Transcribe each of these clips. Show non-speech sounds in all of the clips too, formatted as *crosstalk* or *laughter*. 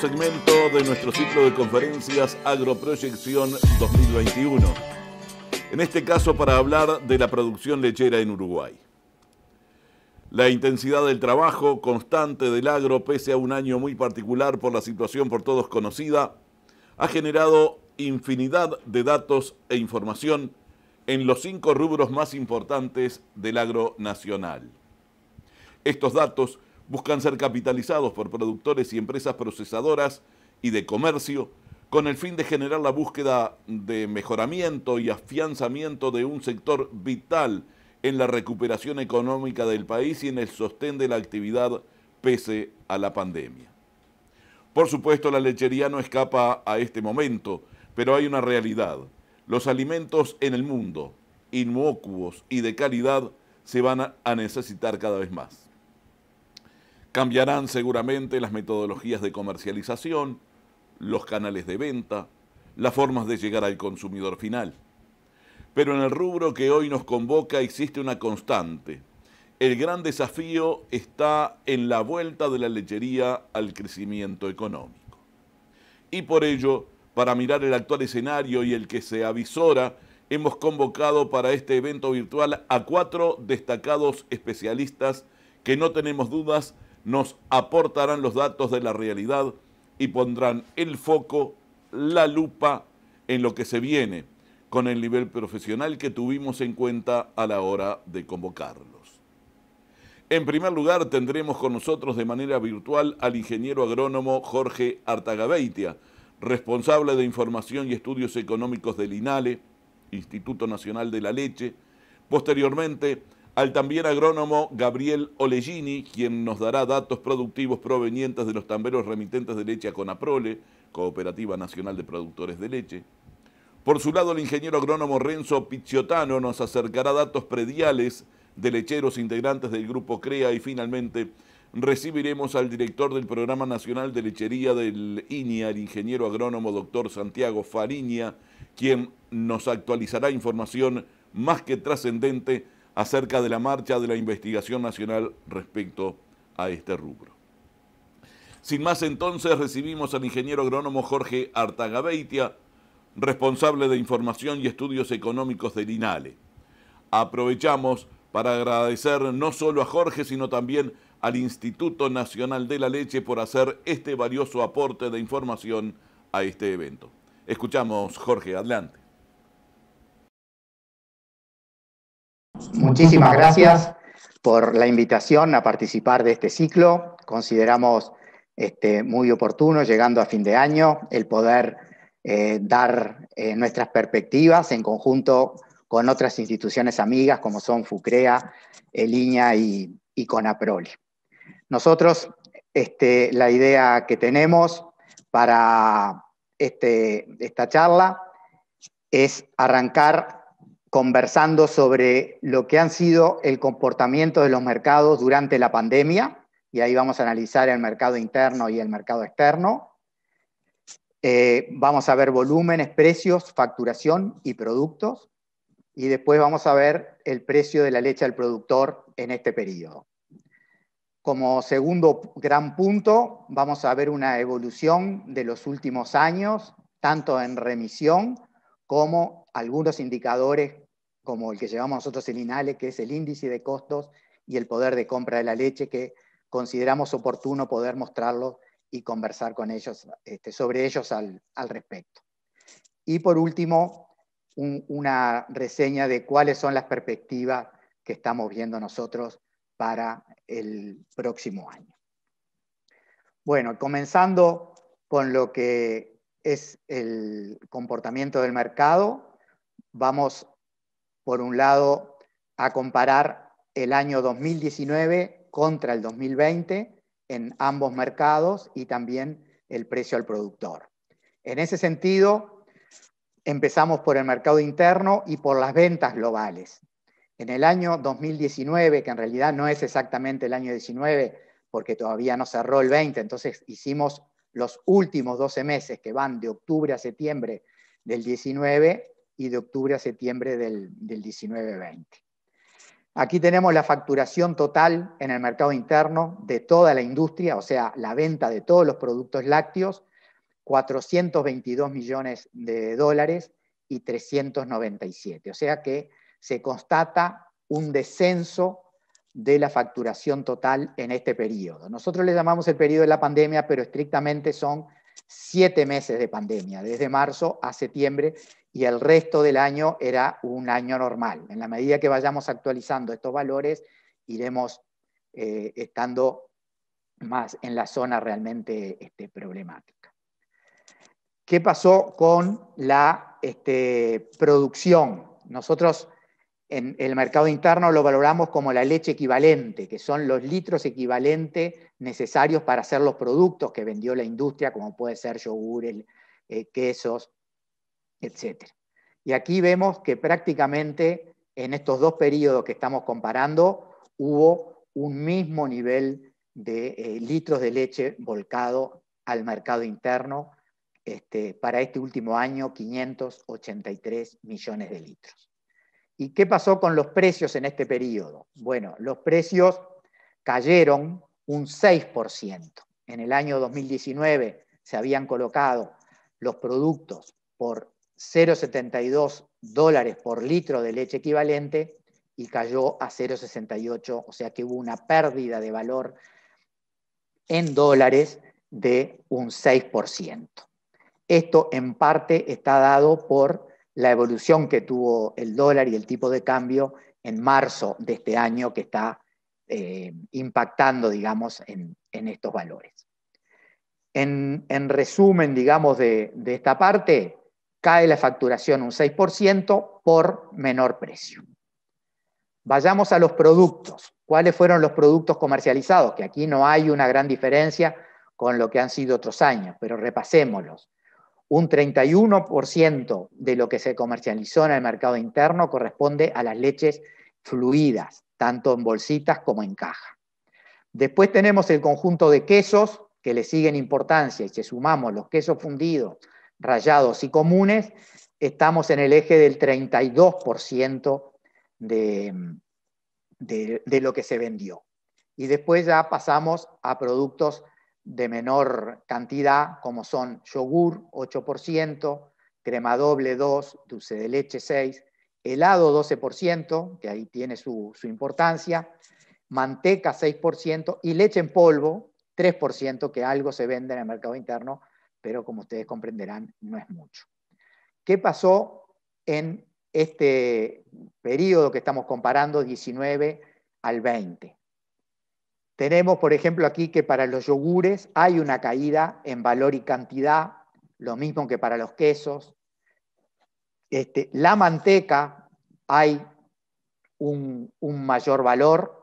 segmento de nuestro ciclo de conferencias Agroproyección 2021. En este caso para hablar de la producción lechera en Uruguay. La intensidad del trabajo constante del agro, pese a un año muy particular por la situación por todos conocida, ha generado infinidad de datos e información en los cinco rubros más importantes del agro nacional. Estos datos buscan ser capitalizados por productores y empresas procesadoras y de comercio con el fin de generar la búsqueda de mejoramiento y afianzamiento de un sector vital en la recuperación económica del país y en el sostén de la actividad pese a la pandemia. Por supuesto, la lechería no escapa a este momento, pero hay una realidad. Los alimentos en el mundo, inocuos y de calidad, se van a necesitar cada vez más. Cambiarán seguramente las metodologías de comercialización, los canales de venta, las formas de llegar al consumidor final. Pero en el rubro que hoy nos convoca existe una constante. El gran desafío está en la vuelta de la lechería al crecimiento económico. Y por ello, para mirar el actual escenario y el que se avisora, hemos convocado para este evento virtual a cuatro destacados especialistas que no tenemos dudas nos aportarán los datos de la realidad y pondrán el foco, la lupa en lo que se viene con el nivel profesional que tuvimos en cuenta a la hora de convocarlos. En primer lugar, tendremos con nosotros de manera virtual al ingeniero agrónomo Jorge Artagabeitia, responsable de Información y Estudios Económicos del INALE, Instituto Nacional de la Leche. Posteriormente, al también agrónomo Gabriel Olegini, quien nos dará datos productivos provenientes de los tamberos remitentes de leche a Conaprole, Cooperativa Nacional de Productores de Leche. Por su lado, el ingeniero agrónomo Renzo Picciotano nos acercará datos prediales de lecheros integrantes del grupo CREA y finalmente recibiremos al director del Programa Nacional de Lechería del INIA, el ingeniero agrónomo doctor Santiago Fariña, quien nos actualizará información más que trascendente acerca de la marcha de la investigación nacional respecto a este rubro. Sin más entonces recibimos al ingeniero agrónomo Jorge Artagabeitia, responsable de Información y Estudios Económicos del INALE. Aprovechamos para agradecer no solo a Jorge, sino también al Instituto Nacional de la Leche por hacer este valioso aporte de información a este evento. Escuchamos, Jorge, adelante. Muchísimas gracias por la invitación a participar de este ciclo. Consideramos este, muy oportuno, llegando a fin de año, el poder eh, dar eh, nuestras perspectivas en conjunto con otras instituciones amigas como son FUCREA, ELINA y, y CONAPROLI. Nosotros, este, la idea que tenemos para este, esta charla es arrancar conversando sobre lo que han sido el comportamiento de los mercados durante la pandemia, y ahí vamos a analizar el mercado interno y el mercado externo. Eh, vamos a ver volúmenes, precios, facturación y productos, y después vamos a ver el precio de la leche al productor en este periodo. Como segundo gran punto, vamos a ver una evolución de los últimos años, tanto en remisión como algunos indicadores como el que llevamos nosotros en INALE, que es el índice de costos y el poder de compra de la leche, que consideramos oportuno poder mostrarlo y conversar con ellos, este, sobre ellos al, respecto. Y por último, una reseña de cuáles son las perspectivas que estamos viendo nosotros para el próximo año. Bueno, comenzando con lo que es el comportamiento del mercado, vamos por un lado, a comparar el año 2019 contra el 2020 en ambos mercados y también el precio al productor. En ese sentido, empezamos por el mercado interno y por las ventas globales. En el año 2019, que en realidad no es exactamente el año 19, porque todavía no cerró el 20, entonces hicimos los últimos 12 meses que van de octubre a septiembre del 19, y de octubre a septiembre del, del 19-20. Aquí tenemos la facturación total en el mercado interno de toda la industria, o sea, la venta de todos los productos lácteos, 422 millones de dólares y 397. O sea que se constata un descenso de la facturación total en este periodo. Nosotros le llamamos el periodo de la pandemia, pero estrictamente son siete meses de pandemia, desde marzo a septiembre, y el resto del año era un año normal. En la medida que vayamos actualizando estos valores, iremos eh, estando más en la zona realmente este, problemática. ¿Qué pasó con la este, producción? Nosotros en el mercado interno lo valoramos como la leche equivalente, que son los litros equivalentes necesarios para hacer los productos que vendió la industria, como puede ser yogur, eh, quesos, etc. Y aquí vemos que prácticamente en estos dos periodos que estamos comparando hubo un mismo nivel de eh, litros de leche volcado al mercado interno este, para este último año 583 millones de litros. ¿Y qué pasó con los precios en este periodo? Bueno, los precios cayeron un 6%. En el año 2019 se habían colocado los productos por 0,72 dólares por litro de leche equivalente y cayó a 0,68, o sea que hubo una pérdida de valor en dólares de un 6%. Esto en parte está dado por la evolución que tuvo el dólar y el tipo de cambio en marzo de este año que está eh, impactando, digamos, en, estos valores. En, resumen, digamos, de, esta parte, cae la facturación un 6% por menor precio. Vayamos a los productos. ¿Cuáles fueron los productos comercializados? Que aquí no hay una gran diferencia con lo que han sido otros años, pero repasémoslos. Un 31% de lo que se comercializó en el mercado interno corresponde a las leches fluidas, tanto en bolsitas como en caja. Después tenemos el conjunto de quesos que le siguen importancia y si sumamos los quesos fundidos rayados y comunes, estamos en el eje del 32% de, lo que se vendió. Y después ya pasamos a productos de menor cantidad, como son yogur, 8%, crema doble, 2%, dulce de leche, 6%, helado, 12%, que ahí tiene su, su importancia, manteca, 6%, y leche en polvo, 3%, que algo se vende en el mercado interno, pero como ustedes comprenderán, no es mucho. ¿Qué pasó en este periodo que estamos comparando, 19 al 20? Tenemos, por ejemplo, aquí que para los yogures hay una caída en valor y cantidad, lo mismo que para los quesos. Este, la manteca hay un mayor valor,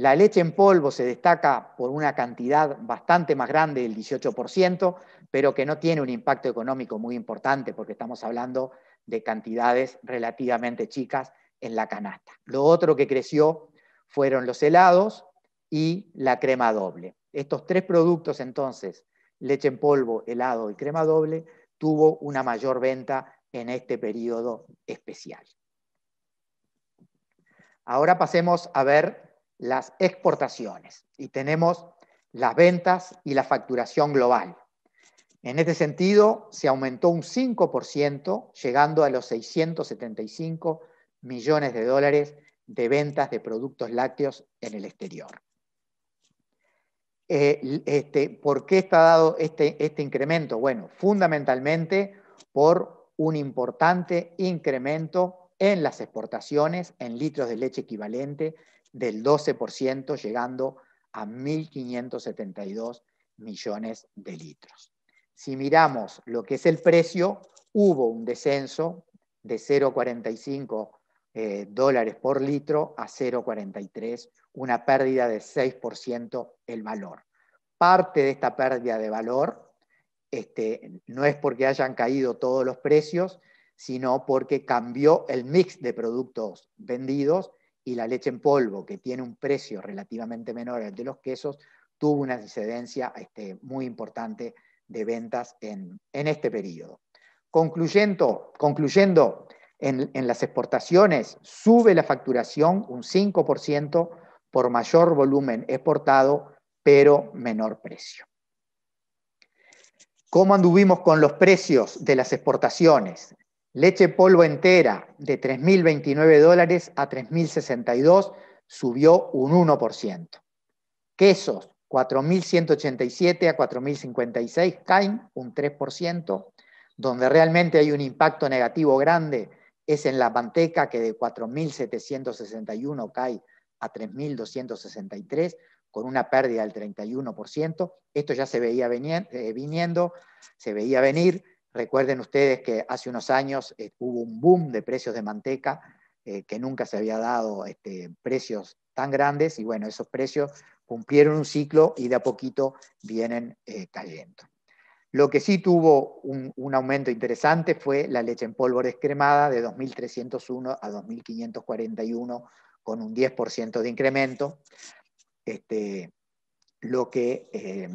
la leche en polvo se destaca por una cantidad bastante más grande, el 18%, pero que no tiene un impacto económico muy importante porque estamos hablando de cantidades relativamente chicas en la canasta. Lo otro que creció fueron los helados y la crema doble. Estos tres productos entonces, leche en polvo, helado y crema doble, tuvo una mayor venta en este periodo especial. Ahora pasemos a ver las exportaciones y tenemos las ventas y la facturación global. En este sentido, se aumentó un 5%, llegando a los 675 millones de dólares de ventas de productos lácteos en el exterior. Eh, este, ¿Por qué está dado este, este incremento? Bueno, fundamentalmente por un importante incremento en las exportaciones en litros de leche equivalente del 12%, llegando a 1.572 millones de litros. Si miramos lo que es el precio, hubo un descenso de 0,45 eh, dólares por litro a 0,43, una pérdida de 6% el valor. Parte de esta pérdida de valor este, no es porque hayan caído todos los precios, sino porque cambió el mix de productos vendidos y la leche en polvo, que tiene un precio relativamente menor al de los quesos, tuvo una disidencia este, muy importante de ventas en, este periodo. Concluyendo, concluyendo en, en, las exportaciones, sube la facturación un 5% por mayor volumen exportado, pero menor precio. ¿Cómo anduvimos con los precios de las exportaciones? Leche polvo entera de 3.029 dólares a 3.062 subió un 1%. Quesos 4.187 a 4.056 caen un 3%. Donde realmente hay un impacto negativo grande es en la manteca que de 4.761 cae a 3.263 con una pérdida del 31%. Esto ya se veía eh, viniendo, se veía venir Recuerden ustedes que hace unos años eh, hubo un boom de precios de manteca, eh, que nunca se había dado este, precios tan grandes, y bueno, esos precios cumplieron un ciclo y de a poquito vienen eh, cayendo. Lo que sí tuvo un, aumento interesante fue la leche en polvo descremada de 2.301 a 2.541 con un 10% de incremento. Este, lo que, eh,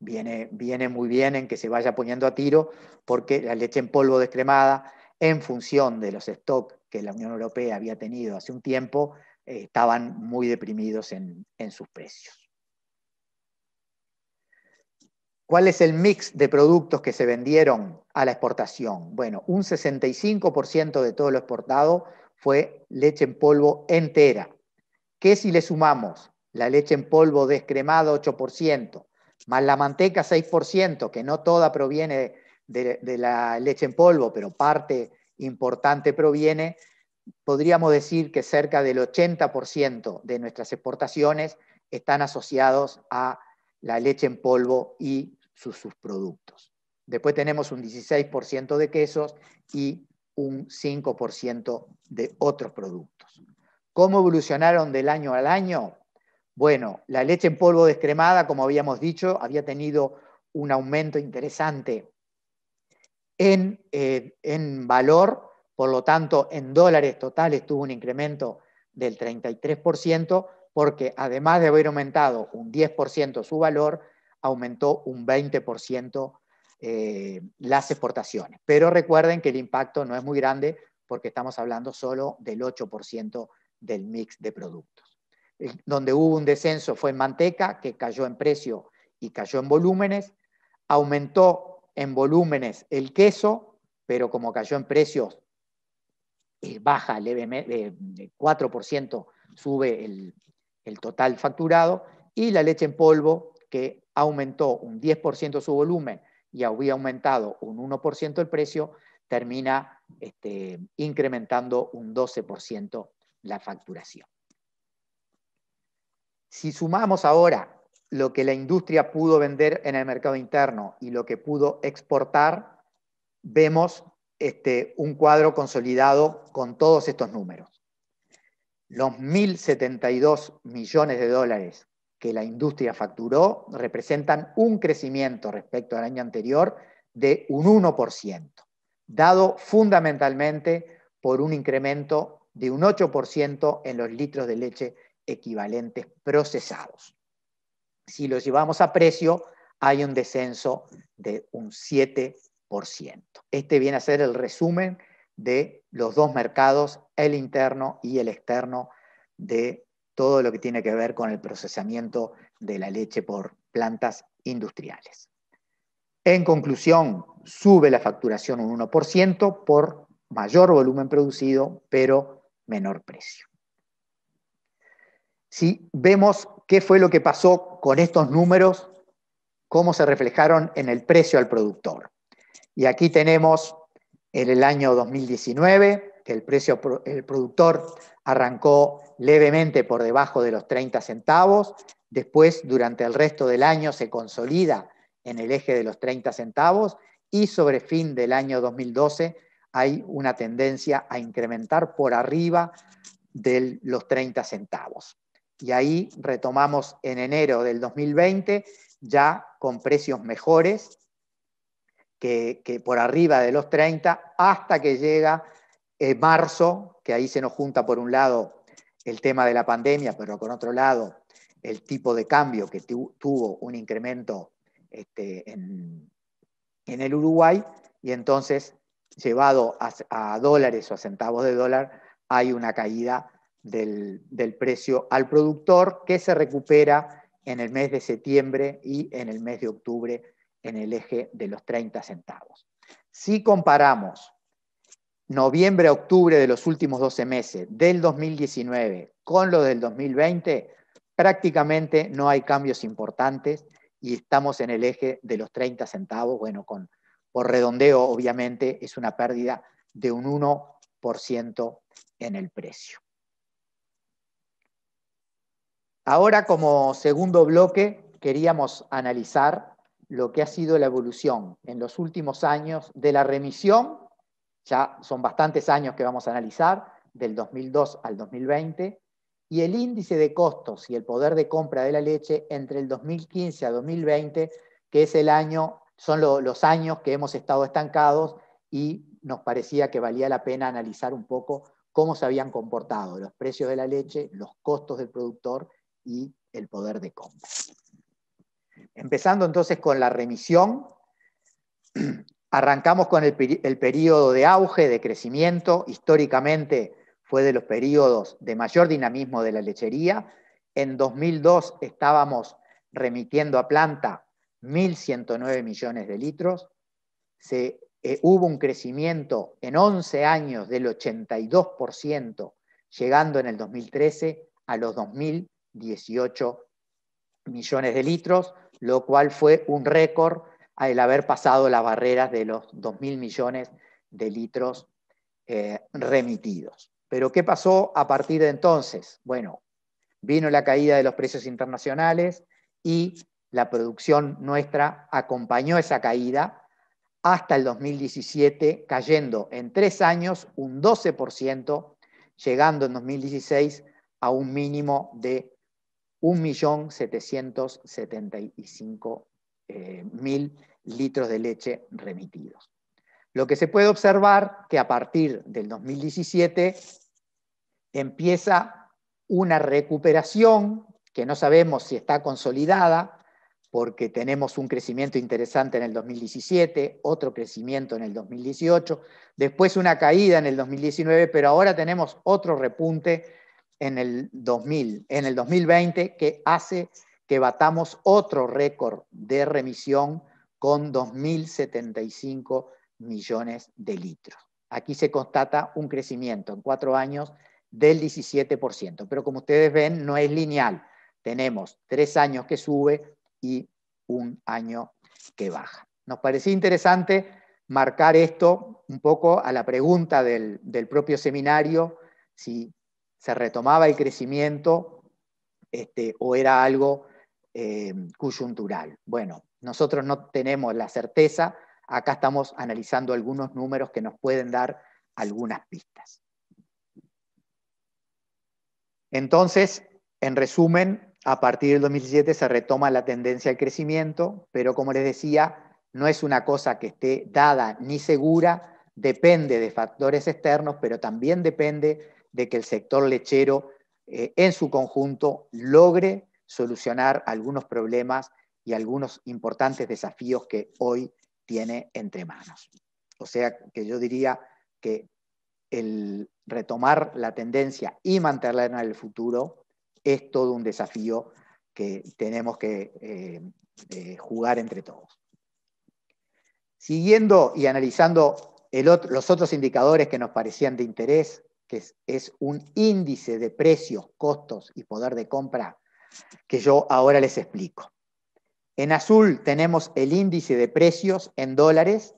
viene, muy bien en que se vaya poniendo a tiro, porque la leche en polvo descremada, en función de los stocks que la Unión Europea había tenido hace un tiempo, eh, estaban muy deprimidos en, sus precios. ¿Cuál es el mix de productos que se vendieron a la exportación? Bueno, un 65% de todo lo exportado fue leche en polvo entera, ¿Qué si le sumamos la leche en polvo descremada 8%, más la manteca 6%, que no toda proviene de, la leche en polvo, pero parte importante proviene, podríamos decir que cerca del 80% de nuestras exportaciones están asociados a la leche en polvo y sus subproductos. Después tenemos un 16% de quesos y un 5% de otros productos. ¿Cómo evolucionaron del año al año? Bueno, la leche en polvo descremada, como habíamos dicho, había tenido un aumento interesante en, eh, valor, por lo tanto, en dólares totales tuvo un incremento del 33%, porque además de haber aumentado un 10% su valor, aumentó un 20% eh, las exportaciones. Pero recuerden que el impacto no es muy grande porque estamos hablando solo del 8% del mix de productos. Eh, donde hubo un descenso fue en manteca, que cayó en precio y cayó en volúmenes. Aumentó en volúmenes el queso, pero como cayó en precios, eh, baja levemente, 4% eh, sube el, total facturado. Y la leche en polvo, que aumentó un 10% su volumen y había aumentado un 1% el precio, termina este, incrementando un 12% la facturación. Si sumamos ahora lo que la industria pudo vender en el mercado interno y lo que pudo exportar, vemos este, un cuadro consolidado con todos estos números. Los 1.072 millones de dólares que la industria facturó representan un crecimiento respecto al año anterior de un 1%, dado fundamentalmente por un incremento de un 8% en los litros de leche equivalentes procesados. Si lo llevamos a precio, hay un descenso de un 7%. Este viene a ser el resumen de los dos mercados, el interno y el externo, de todo lo que tiene que ver con el procesamiento de la leche por plantas industriales. En conclusión, sube la facturación un 1% por mayor volumen producido, pero menor precio si vemos qué fue lo que pasó con estos números, cómo se reflejaron en el precio al productor. Y aquí tenemos en el año 2019, que el precio el productor arrancó levemente por debajo de los 30 centavos, después durante el resto del año se consolida en el eje de los 30 centavos y sobre fin del año 2012 hay una tendencia a incrementar por arriba de los 30 centavos y ahí retomamos en enero del 2020 ya con precios mejores que, por arriba de los 30 hasta que llega eh, marzo, que ahí se nos junta por un lado el tema de la pandemia, pero con otro lado el tipo de cambio que tuvo un incremento este, en, el Uruguay y entonces llevado a, a dólares o a centavos de dólar hay una caída del, precio al productor que se recupera en el mes de septiembre y en el mes de octubre en el eje de los 30 centavos. Si comparamos noviembre a octubre de los últimos 12 meses del 2019 con lo del 2020, prácticamente no hay cambios importantes y estamos en el eje de los 30 centavos, bueno, con, por redondeo obviamente es una pérdida de un 1% en el precio. Ahora, como segundo bloque, queríamos analizar lo que ha sido la evolución en los últimos años de la remisión, ya son bastantes años que vamos a analizar, del 2002 al 2020, y el índice de costos y el poder de compra de la leche entre el 2015 a 2020, que es el año, son los años que hemos estado estancados y nos parecía que valía la pena analizar un poco cómo se habían comportado los precios de la leche, los costos del productor y el poder de compra. Empezando entonces con la remisión, *clears throat* arrancamos con el, periodo de auge, de crecimiento, históricamente fue de los periodos de mayor dinamismo de la lechería. En 2002 estábamos remitiendo a planta 1.109 millones de litros. Eh, hubo un crecimiento en 11 años del 82%, llegando en el 2013 a los 2.000 18 millones de litros, lo cual fue un récord al haber pasado las barreras de los 2.000 millones de litros eh, remitidos. Pero ¿qué pasó a partir de entonces? Bueno, vino la caída de los precios internacionales y la producción nuestra acompañó esa caída hasta el 2017, cayendo en tres años un 12%, llegando en 2016 a un mínimo de 1.775.000 eh, litros de leche remitidos. Lo que se puede observar que a partir del 2017 empieza una recuperación que no sabemos si está consolidada, porque tenemos un crecimiento interesante en el 2017, otro crecimiento en el 2018, después una caída en el 2019, pero ahora tenemos otro repunte en el 2000, en el 2020 que hace que batamos otro récord de remisión con 2.075 millones de litros. Aquí se constata un crecimiento en cuatro años del 17%, pero como ustedes ven no es lineal. Tenemos tres años que sube y un año que baja. Nos parecía interesante marcar esto un poco a la pregunta del, del propio seminario, si se retomaba el crecimiento este, o era algo eh, coyuntural. Bueno, nosotros no tenemos la certeza, acá estamos analizando algunos números que nos pueden dar algunas pistas. Entonces, en resumen, a partir del 2007 se retoma la tendencia al crecimiento, pero como les decía, no es una cosa que esté dada ni segura, depende de factores externos, pero también depende de que el sector lechero eh, en su conjunto logre solucionar algunos problemas y algunos importantes desafíos que hoy tiene entre manos. O sea que yo diría que el retomar la tendencia y mantenerla en el futuro es todo un desafío que tenemos que eh, eh, jugar entre todos. Siguiendo y analizando los otros indicadores que nos parecían de interés, que es, un índice de precios, costos y poder de compra que yo ahora les explico. En azul tenemos el índice de precios en dólares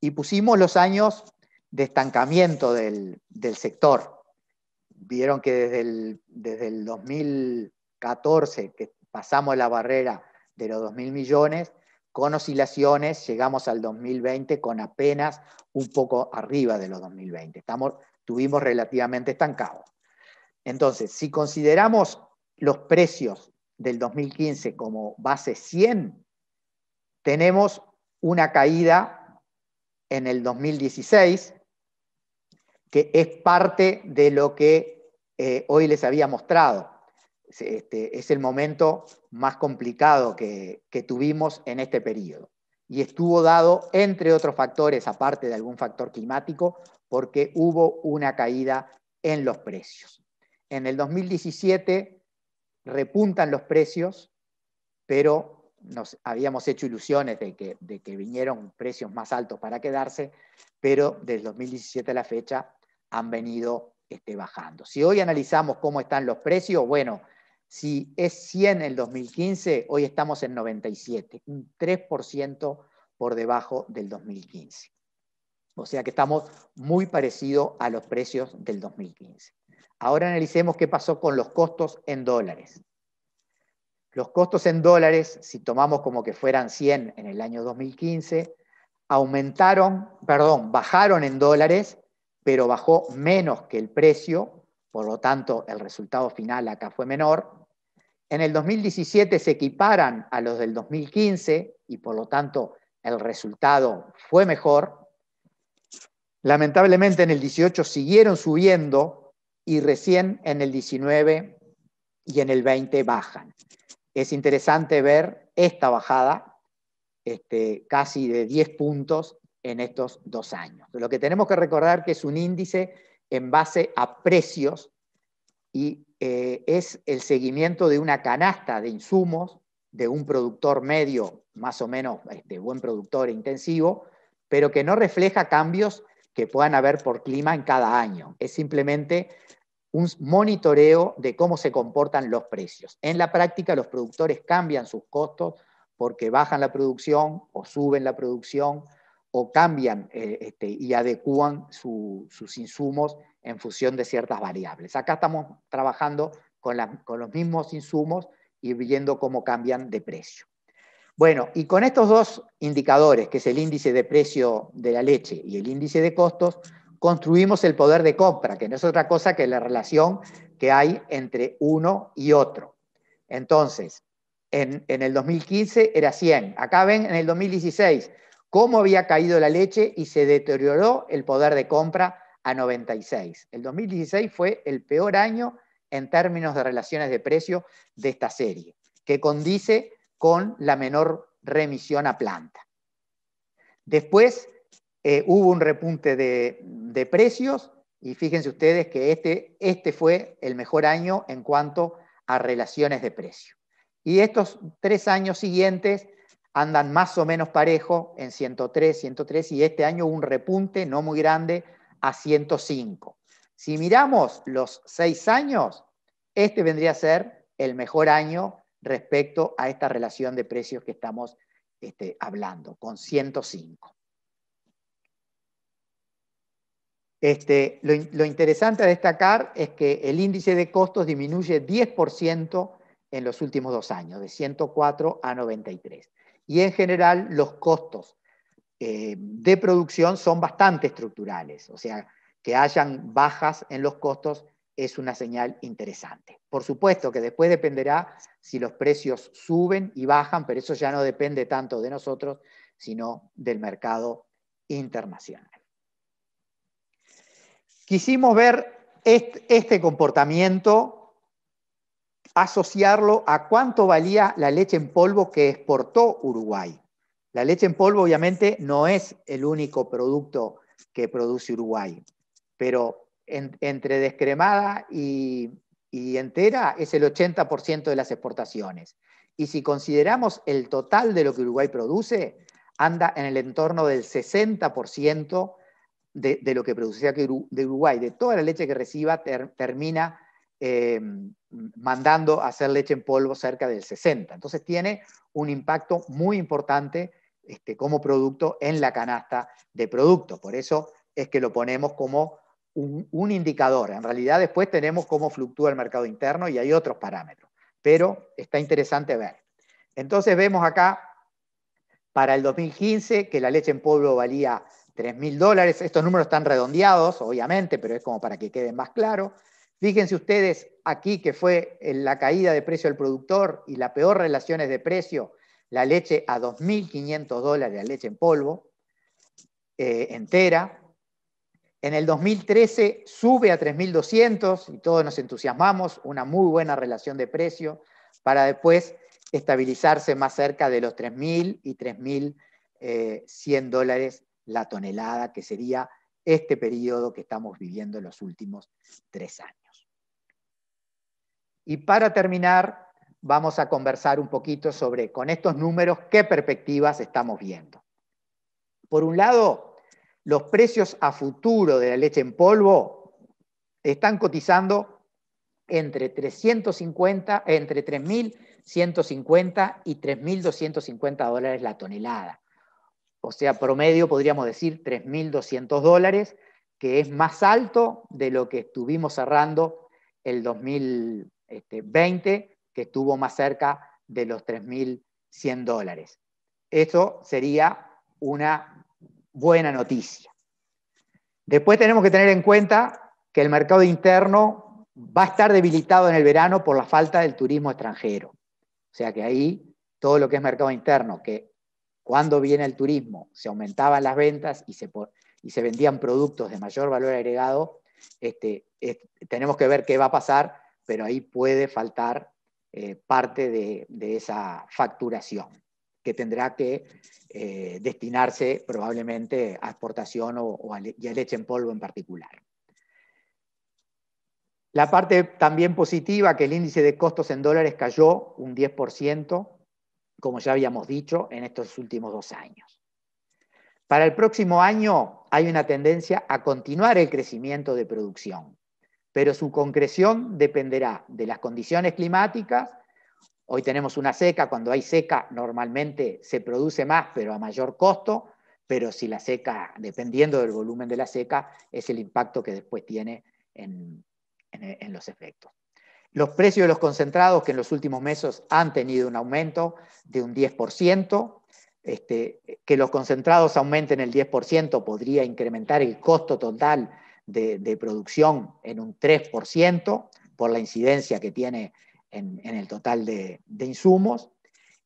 y pusimos los años de estancamiento del, sector. Vieron que desde el, desde el 2014, que pasamos la barrera de los 2.000 millones, con oscilaciones, llegamos al 2020 con apenas un poco arriba de los 2020. Estamos, estuvimos relativamente estancados. Entonces, si consideramos los precios del 2015 como base 100, tenemos una caída en el 2016, que es parte de lo que eh, hoy les había mostrado. Este, es el momento más complicado que, tuvimos en este periodo. Y estuvo dado, entre otros factores, aparte de algún factor climático, porque hubo una caída en los precios. En el 2017 repuntan los precios, pero nos habíamos hecho ilusiones de que, vinieron precios más altos para quedarse, pero desde el 2017 a la fecha han venido este, bajando. Si hoy analizamos cómo están los precios, bueno, si es 100 en el 2015, hoy estamos en 97, un 3% por debajo del 2015. O sea que estamos muy parecido a los precios del 2015. Ahora analicemos qué pasó con los costos en dólares. Los costos en dólares, si tomamos como que fueran 100 en el año 2015, aumentaron, perdón, bajaron en dólares, pero bajó menos que el precio por lo tanto el resultado final acá fue menor. En el 2017 se equiparan a los del 2015 y por lo tanto el resultado fue mejor. Lamentablemente en el 18 siguieron subiendo y recién en el 19 y en el 20 bajan. Es interesante ver esta bajada, este, casi de 10 puntos en estos dos años. Lo que tenemos que recordar que es un índice en base a precios y eh, es el seguimiento de una canasta de insumos de un productor medio, más o menos eh, de buen productor intensivo, pero que no refleja cambios que puedan haber por clima en cada año. Es simplemente un monitoreo de cómo se comportan los precios. En la práctica, los productores cambian sus costos porque bajan la producción o suben la producción o cambian eh, este, y adecúan sus insumos en función de ciertas variables. Acá estamos trabajando con, los mismos insumos y viendo cómo cambian de precio. Bueno, y con estos dos indicadores, que es el índice de precio de la leche y el índice de costos, construimos el poder de compra, que no es otra cosa que la relación que hay entre uno y otro. Entonces, en, en el 2015 era 100. Acá ven, en el 2016 cómo había caído la leche y se deterioró el poder de compra a 96. El 2016 fue el peor año en términos de relaciones de precio de esta serie, que condice con la menor remisión a planta. Después eh, hubo un repunte de, precios y fíjense ustedes que este, este fue el mejor año en cuanto a relaciones de precio. Y estos tres años siguientes andan más o menos parejo en 103, 103 y este año un repunte no muy grande a 105. Si miramos los seis años, este vendría a ser el mejor año respecto a esta relación de precios que estamos este, hablando, con 105. Este, lo, interesante a destacar es que el índice de costos disminuye 10% en los últimos dos años, de 104 a 93 y en general los costos eh, de producción son bastante estructurales, o sea, que hayan bajas en los costos es una señal interesante. Por supuesto que después dependerá si los precios suben y bajan, pero eso ya no depende tanto de nosotros, sino del mercado internacional. Quisimos ver este comportamiento asociarlo a cuánto valía la leche en polvo que exportó Uruguay. La leche en polvo obviamente no es el único producto que produce Uruguay, pero entre descremada y, entera es el 80% de las exportaciones. Y si consideramos el total de lo que Uruguay produce, anda en el entorno del 60% de, lo que producía de Uruguay. De toda la leche que reciba termina eh, mandando a hacer leche en polvo cerca del 60. Entonces tiene un impacto muy importante este, como producto en la canasta de productos. Por eso es que lo ponemos como un, un, indicador. En realidad después tenemos cómo fluctúa el mercado interno y hay otros parámetros. Pero está interesante ver. Entonces vemos acá para el 2015 que la leche en polvo valía 3000 dólares. Estos números están redondeados, obviamente, pero es como para que queden más claros. Fíjense ustedes aquí que fue eh, la caída de precio del productor y la peor relaciones de precio, la leche a 2.500 dólares, la leche en polvo, eh, entera. En el 2013 sube a 3.200 y todos nos entusiasmamos, una muy buena relación de precio, para después estabilizarse más cerca de los 3.000 y 3.100 eh, dólares la tonelada, que sería este periodo que estamos viviendo en los últimos tres años. Y para terminar, vamos a conversar un poquito sobre, con estos números, qué perspectivas estamos viendo. Por un lado, los precios a futuro de la leche en polvo están cotizando entre entre 3.150 y 3.250 dólares la tonelada. O sea, promedio podríamos decir 3.200 dólares, que es más alto de lo que estuvimos cerrando el 2020. 20, este, que estuvo más cerca de los 3.100 dólares. Eso sería una buena noticia. Después tenemos que tener en cuenta que el mercado interno va a estar debilitado en el verano por la falta del turismo extranjero. O sea que ahí todo lo que es mercado interno, que cuando viene el turismo se aumentaban las ventas y se, vendían productos de mayor valor agregado, este, tenemos que ver qué va a pasar pero ahí puede faltar eh, parte de, esa facturación que tendrá que eh, destinarse probablemente a exportación o, y a leche en polvo en particular. La parte también positiva, que el índice de costos en dólares cayó un 10%, como ya habíamos dicho, en estos últimos dos años. Para el próximo año hay una tendencia a continuar el crecimiento de producción, pero su concreción dependerá de las condiciones climáticas. Hoy tenemos una seca, cuando hay seca normalmente se produce más, pero a mayor costo, pero si la seca, dependiendo del volumen de la seca, es el impacto que después tiene en, los efectos. Los precios de los concentrados, que en los últimos meses han tenido un aumento de un 10%, este, que los concentrados aumenten el 10% podría incrementar el costo total de, producción en un 3% por la incidencia que tiene en, el total de insumos.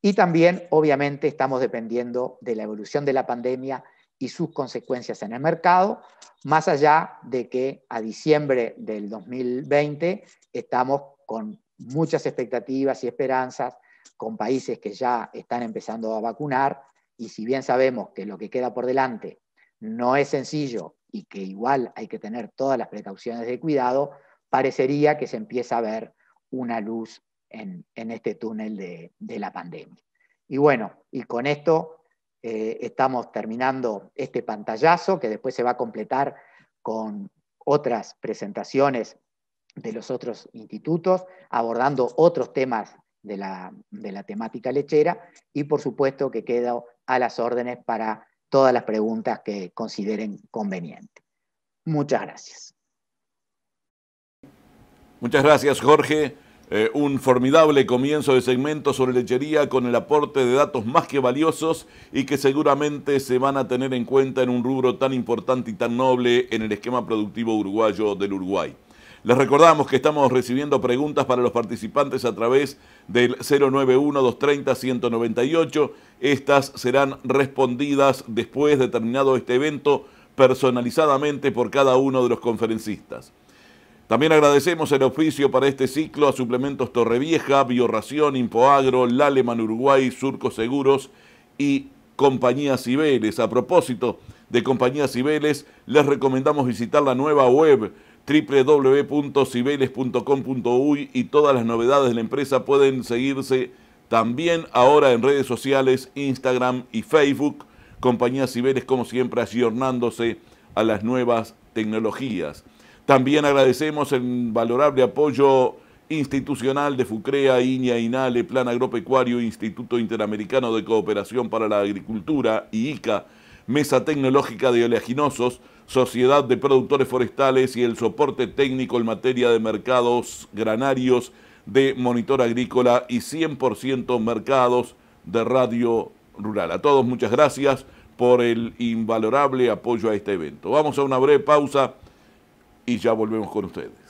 Y también, obviamente, estamos dependiendo de la evolución de la pandemia y sus consecuencias en el mercado, más allá de que a diciembre del 2020 estamos con muchas expectativas y esperanzas con países que ya están empezando a vacunar y si bien sabemos que lo que queda por delante no es sencillo y que igual hay que tener todas las precauciones de cuidado, parecería que se empieza a ver una luz en, este túnel de, la pandemia. Y bueno, y con esto eh, estamos terminando este pantallazo que después se va a completar con otras presentaciones de los otros institutos, abordando otros temas de la, de la temática lechera y por supuesto que quedo a las órdenes para todas las preguntas que consideren conveniente. Muchas gracias. Muchas gracias, Jorge. Eh, un formidable comienzo de segmento sobre lechería con el aporte de datos más que valiosos y que seguramente se van a tener en cuenta en un rubro tan importante y tan noble en el esquema productivo uruguayo del Uruguay. Les recordamos que estamos recibiendo preguntas para los participantes a través del 091-230-198. Estas serán respondidas después de terminado este evento personalizadamente por cada uno de los conferencistas. También agradecemos el oficio para este ciclo a Suplementos Torrevieja, Biorración, Impoagro, Laleman Uruguay, Surco Seguros y Compañías Cibeles. A propósito de Compañías Cibeles, les recomendamos visitar la nueva web www.cibeles.com.uy y todas las novedades de la empresa pueden seguirse también ahora en redes sociales, Instagram y Facebook. Compañía Cibeles, como siempre, ayornándose a las nuevas tecnologías. También agradecemos el valorable apoyo institucional de FUCREA, Iña, INALE, Plan Agropecuario, Instituto Interamericano de Cooperación para la Agricultura y ICA, Mesa Tecnológica de Oleaginosos, Sociedad de Productores Forestales y el soporte técnico en materia de mercados granarios de Monitor Agrícola y 100% mercados de Radio Rural. A todos muchas gracias por el invalorable apoyo a este evento. Vamos a una breve pausa y ya volvemos con ustedes.